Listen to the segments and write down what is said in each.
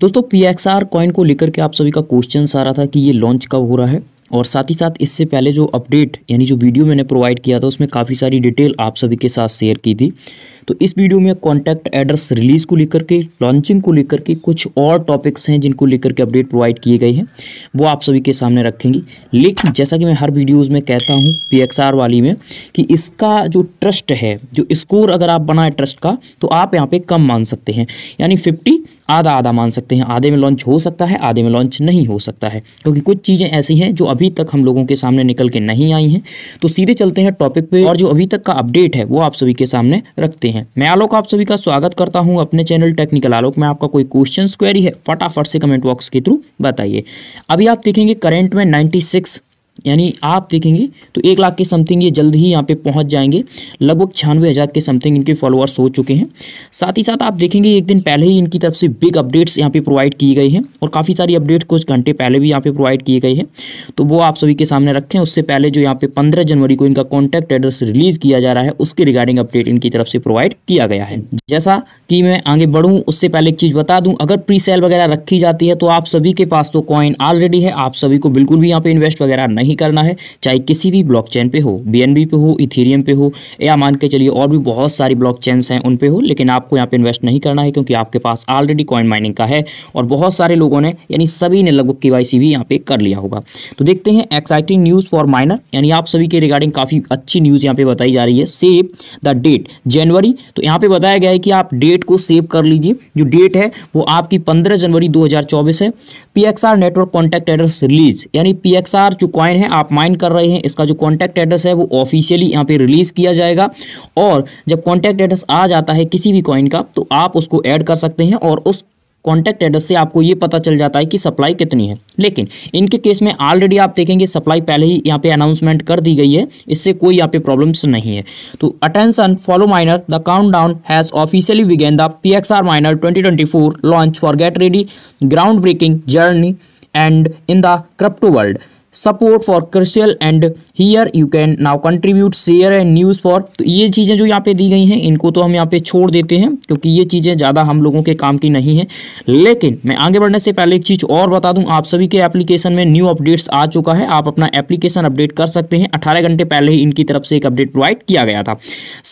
दोस्तों P X are coin को लेकर के आप सभी का क्वेश्चन आ रहा था कि ये लॉन्च कब हो रहा है और साथ ही साथ इससे पहले जो अपडेट यानी जो वीडियो मैंने प्रोवाइड किया था उसमें काफ़ी सारी डिटेल आप सभी के साथ शेयर की थी तो इस वीडियो में कॉन्टैक्ट एड्रेस रिलीज़ को लेकर के लॉन्चिंग को लेकर के कुछ और टॉपिक्स हैं जिनको लेकर के अपडेट प्रोवाइड किए गए हैं वो आप सभी के सामने रखेंगे लेकिन जैसा कि मैं हर वीडियोज़ में कहता हूँ पी वाली में कि इसका जो ट्रस्ट है जो स्कोर अगर आप बनाए ट्रस्ट का तो आप यहाँ पर कम मान सकते हैं यानी फिफ्टी आधा आधा मान सकते हैं आधे में लॉन्च हो सकता है आधे में लॉन्च नहीं हो सकता है क्योंकि कुछ चीज़ें ऐसी हैं जो अभी तक हम लोगों के सामने निकल के नहीं आई हैं तो सीधे चलते हैं टॉपिक पे और जो अभी तक का अपडेट है वो आप सभी के सामने रखते हैं हैं मैं आलोक आप सभी का स्वागत करता हूं अपने चैनल टेक्निकल आलोक में आपका कोई क्वेश्चन क्वेरी है फटाफट से कमेंट बॉक्स के थ्रू बताइए अभी आप देखेंगे करेंट में नाइन्टी सिक्स यानी आप देखेंगे तो एक लाख के समथिंग ये जल्द ही यहाँ पे पहुँच जाएंगे लगभग छियानवे हज़ार के समथिंग इनके फॉलोअर्स हो चुके हैं साथ ही साथ आप देखेंगे एक दिन पहले ही इनकी तरफ से बिग अपडेट्स यहाँ पे प्रोवाइड की गई हैं और काफ़ी सारी अपडेट्स कुछ घंटे पहले भी यहाँ पे प्रोवाइड की गई है तो वो आप सभी के सामने रखें उससे पहले जो यहाँ पे पंद्रह जनवरी को इनका कॉन्टैक्ट एड्रेस रिलीज़ किया जा रहा है उसके रिगार्डिंग अपडेट इनकी तरफ से प्रोवाइड किया गया है जैसा कि मैं आगे बढ़ूँ उससे पहले एक चीज़ बता दूँ अगर प्री सेल वगैरह रखी जाती है तो आप सभी के पास तो कॉइन ऑलरेडी है आप सभी को बिल्कुल भी यहाँ पे इन्वेस्ट वगैरह नहीं ही करना है चाहे किसी भी ब्लॉक ब्लॉकचेन पर हो बी पे हो इथेरियम पे हो या मान के चलिए और भी बहुत सारी ब्लॉक ब्लॉकचेन्स हैं उन पर हो लेकिन आपको यहाँ पर इन्वेस्ट नहीं करना है क्योंकि आपके पास ऑलरेडी कॉइन माइनिंग का है और बहुत सारे लोगों ने यानी सभी ने लगभग के भी यहाँ पे कर लिया होगा तो देखते हैं एक्साइटिंग न्यूज़ फॉर माइनर यानी आप सभी के रिगार्डिंग काफ़ी अच्छी न्यूज़ यहाँ पे बताई जा रही है सेव द डेट जनवरी तो यहाँ पे बताया गया है कि आप डेट को सेव कर लीजिए जो डेट है वो आपकी 15 जनवरी 2024 है PXR network contact address release यानी पीएक्सआर जो कॉइन माइन है आप माइन कर रहे हैं इसका जो कॉन्टैक्ट एड्रेस है वो ऑफिशियली यहाँ पे रिलीज़ किया जाएगा और जब कॉन्टैक्ट एड्रेस आ जाता है किसी भी कॉइन का तो आप उसको ऐड कर सकते हैं और उस कॉन्टैक्ट एड्रेस से आपको ये पता चल जाता है कि सप्लाई कितनी है लेकिन इनके केस में ऑलरेडी आप देखेंगे सप्लाई पहले ही यहाँ पे अनाउंसमेंट कर दी गई है इससे कोई यहाँ पे प्रॉब्लम्स नहीं है तो attention follow miner the countdown has officially begun the P X R miner twenty twenty four launch for get ready ground breaking journey and in the crypto world support for crucial and here you can now contribute share and news for तो ये चीज़ें जो यहाँ पे दी गई हैं इनको तो हम यहाँ पे छोड़ देते हैं क्योंकि ये चीज़ें ज़्यादा हम लोगों के काम की नहीं है लेकिन मैं आगे बढ़ने से पहले एक चीज़ और बता दूँ आप सभी के एप्लीकेशन में न्यू अपडेट्स आ चुका है आप अपना एप्लीकेशन अपडेट कर सकते हैं अठारह घंटे पहले ही इनकी तरफ से एक अपडेट प्रोवाइड किया गया था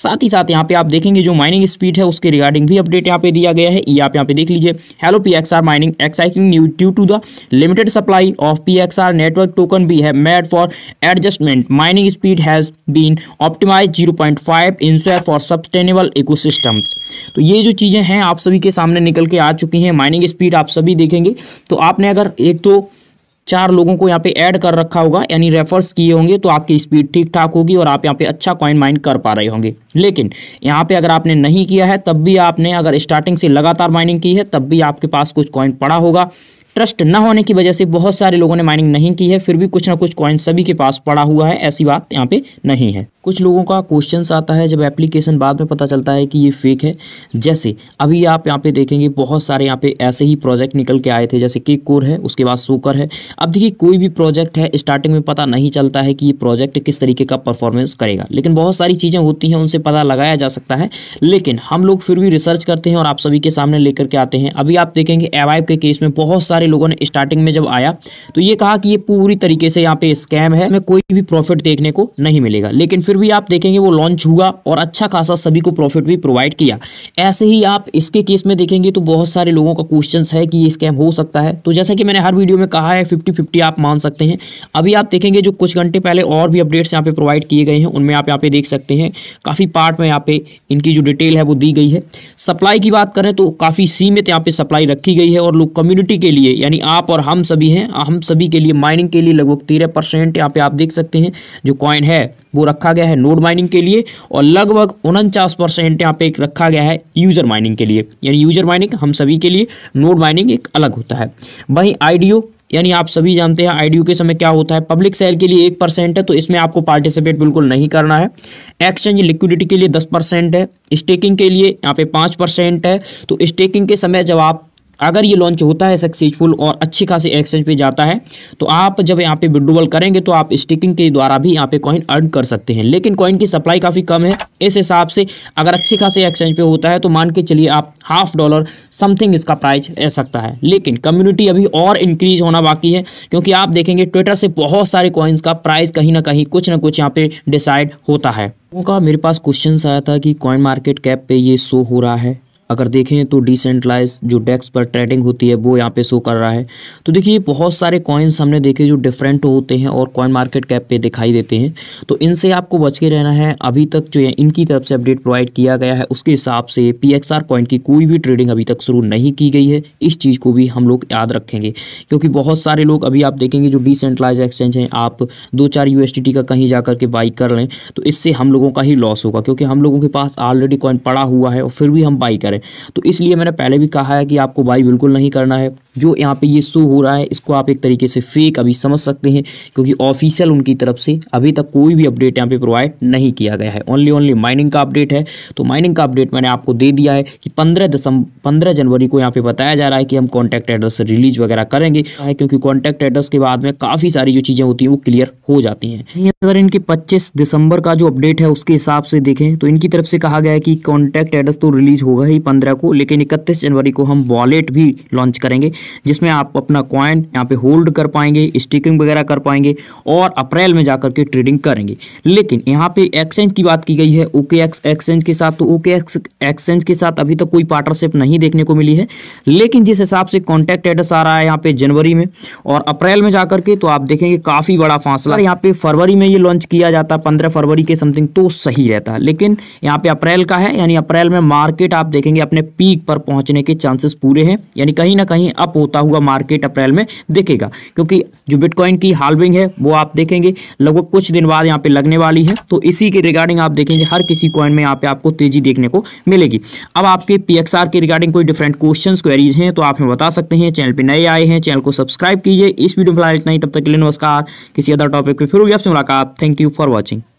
साथ ही साथ यहाँ पे आप देखेंगे जो माइनिंग स्पीड है उसके रिगार्डिंग भी अपडेट यहाँ पे दिया गया है ये आप यहाँ पे देख लीजिए hello P mining exciting news due to the limited supply of P network to token भी है made for adjustment mining speed has been optimize 0.5 point five ensure for sustainable ecosystems तो ये जो चीज़ें हैं आप सभी के सामने निकल के आ चुकी हैं माइनिंग स्पीड आप सभी देखेंगे तो आपने अगर एक तो चार लोगों को यहाँ पे ऐड कर रखा होगा यानी रेफर्स किए होंगे तो आपकी स्पीड ठीक ठाक होगी और आप यहाँ पे अच्छा कॉइन माइन कर पा रहे होंगे लेकिन यहाँ पे अगर आपने नहीं किया है तब भी आपने अगर स्टार्टिंग से लगातार माइनिंग की है तब भी आपके पास कुछ कॉइन पड़ा होगा ट्रस्ट न होने की वजह से बहुत सारे लोगों ने माइनिंग नहीं की है फिर भी कुछ ना कुछ कॉइन सभी के पास पड़ा हुआ है ऐसी बात यहाँ पे नहीं है कुछ लोगों का क्वेश्चंस आता है जब एप्लीकेशन बाद में पता चलता है कि ये फेक है जैसे अभी आप यहाँ पे देखेंगे बहुत सारे यहाँ पे ऐसे ही प्रोजेक्ट निकल के आए थे जैसे केक कोर है उसके बाद सोकर है अब देखिए कोई भी प्रोजेक्ट है स्टार्टिंग में पता नहीं चलता है कि ये प्रोजेक्ट किस तरीके का परफॉर्मेंस करेगा लेकिन बहुत सारी चीज़ें होती हैं उनसे पता लगाया जा सकता है लेकिन हम लोग फिर भी रिसर्च करते हैं और आप सभी के सामने लेकर के आते हैं अभी आप देखेंगे एवाइव के केस में बहुत सारे लोगों ने स्टार्टिंग में जब आया तो ये कहा कि ये पूरी तरीके से यहाँ पे स्कैम है इसमें कोई भी प्रॉफिट देखने को नहीं मिलेगा लेकिन फिर भी आप देखेंगे वो लॉन्च हुआ और अच्छा खासा सभी को प्रॉफिट भी प्रोवाइड किया ऐसे ही आप इसके केस में देखेंगे तो बहुत सारे लोगों का क्वेश्चन है कि ये स्कैम हो सकता है तो जैसा कि मैंने हर वीडियो में कहा है फिफ्टी फिफ्टी आप मान सकते हैं अभी आप देखेंगे जो कुछ घंटे पहले और भी अपडेट्स यहाँ पे प्रोवाइड किए गए हैं उनमें आप यहाँ पे देख सकते हैं काफ़ी पार्ट में यहाँ पे इनकी जो डिटेल है वो दी गई है सप्लाई की बात करें तो काफ़ी सीमित यहाँ पे सप्लाई रखी गई है और लोग कम्युनिटी के लिए यानी आप और हम सभी हैं हम सभी के लिए माइनिंग के लिए लगभग तेरह परसेंट यहाँ पे आप देख सकते हैं जो कॉइन है वो रखा गया गया है नोड माइनिंग के लिए और लगभग उनचास परसेंट यहाँ पे एक रखा गया है यूजर माइनिंग के लिए यानी यूजर माइनिंग हम सभी के लिए नोड माइनिंग एक अलग होता है वहीं आईडीओ यानी आप सभी जानते हैं आईडीयू के समय क्या होता है पब्लिक सेल के लिए एक परसेंट है तो इसमें आपको पार्टिसिपेट बिल्कुल नहीं करना है एक्सचेंज लिक्विडिटी के लिए दस परसेंट है स्टेकिंग के लिए यहाँ पे पाँच परसेंट है तो स्टेकिंग के समय जब आप अगर ये लॉन्च होता है सक्सेसफुल और अच्छी खासी एक्सचेंज पे जाता है तो आप जब यहाँ पे विड्रोवल करेंगे तो आप स्टिकिंग के द्वारा भी यहाँ पे कॉइन अर्न कर सकते हैं लेकिन कॉइन की सप्लाई काफ़ी कम है इस हिसाब से अगर अच्छी खासी एक्सचेंज पे होता है तो मान के चलिए आप हाफ डॉलर समथिंग इसका प्राइस रह सकता है लेकिन कम्युनिटी अभी और इंक्रीज होना बाकी है क्योंकि आप देखेंगे ट्विटर से बहुत सारे कॉइन्स का प्राइस कहीं ना कहीं कुछ ना कुछ यहाँ पे डिसाइड होता है उनका मेरे पास क्वेश्चन आया था कि कॉइन मार्केट कैप पर ये शो हो रहा है अगर देखें तो डिसेंट्रलाइज जो डेस्क पर ट्रेडिंग होती है वो यहाँ पे शो कर रहा है तो देखिए बहुत सारे कॉइन्स हमने देखे जो डिफरेंट होते हैं और कॉइन मार्केट कैप पे दिखाई देते हैं तो इनसे आपको बच के रहना है अभी तक जो है इनकी तरफ से अपडेट प्रोवाइड किया गया है उसके हिसाब से पी एक्स कॉइन की कोई भी ट्रेडिंग अभी तक शुरू नहीं की गई है इस चीज़ को भी हम लोग याद रखेंगे क्योंकि बहुत सारे लोग अभी आप देखेंगे जो डिसेंट्रलाइज एक्सचेंज हैं आप दो चार यू का कहीं जा करके बाई कर लें तो इससे हम लोगों का ही लॉस होगा क्योंकि हम लोगों के पास ऑलरेडी कॉइन पड़ा हुआ है और फिर भी हम बाई करें तो इसलिए मैंने पहले भी कहा है कि आपको बाई बिल्कुल नहीं करना है जो यहाँ पे ये शो हो रहा है इसको आप एक तरीके से फेक अभी समझ सकते हैं क्योंकि ऑफिशियल उनकी तरफ से अभी तक कोई भी अपडेट यहाँ पे प्रोवाइड नहीं किया गया है ओनली ओनली माइनिंग का अपडेट है तो माइनिंग का अपडेट मैंने आपको दे दिया है कि पंद्रह दिसंबर पंद्रह जनवरी को यहाँ पे बताया जा रहा है कि हम कॉन्टैक्ट एड्रेस रिलीज वगैरह करेंगे क्योंकि कॉन्टैक्ट एड्रेस के बाद में काफ़ी सारी जो चीज़ें होती हैं वो क्लियर हो जाती हैं अगर इनके पच्चीस दिसंबर का जो अपडेट है उसके हिसाब से देखें तो इनकी तरफ से कहा गया है कि कॉन्टैक्ट एड्रेस तो रिलीज होगा ही पंद्रह को लेकिन इकतीस जनवरी को हम वॉलेट भी लॉन्च करेंगे जिसमें आप अपना कॉइन यहाँ पे होल्ड कर पाएंगे स्टिकिंग वगैरह कर पाएंगे और अप्रैल में जाकर के ट्रेडिंग करेंगे लेकिन यहाँ पे एक्सचेंज की बात की गई है ओके एक्स एक्सचेंज के साथ तो ओके एक्स एक्सचेंज के साथ अभी तक तो कोई पार्टनरशिप नहीं देखने को मिली है लेकिन जिस हिसाब से कॉन्टैक्ट एड्रेस आ रहा है यहाँ पे जनवरी में और अप्रैल में जाकर के तो आप देखेंगे काफ़ी बड़ा फासला यहाँ पे फरवरी में ये लॉन्च किया जाता है पंद्रह फरवरी के समथिंग तो सही रहता है लेकिन यहाँ पे अप्रैल का है यानी अप्रैल में मार्केट आप देखेंगे अपने पीक पर पहुंचने के चांसेस पूरे हैं यानी कहीं ना कहीं अब अप होता हुआ मार्केट अप्रैल में देखेगा क्योंकि जो बिटकॉइन की हालविंग है वो आप देखेंगे लगभग कुछ दिन बाद यहाँ पे लगने वाली है तो इसी के रिगार्डिंग आप देखेंगे हर किसी कॉइन में यहाँ पे आपको तेजी देखने को मिलेगी अब आपके पी के रिगार्डिंग कोई डिफरेंट क्वेश्चन क्वेरीज हैं तो आप हमें बता सकते हैं चैनल पर नए आए हैं चैनल को सब्सक्राइब कीजिए इस वीडियो में फिलहाल इतना ही तब तक के लिए नमस्कार किसी अदर टॉपिक पर फिर आपसे मुलाकात थैंक यू फॉर वॉचिंग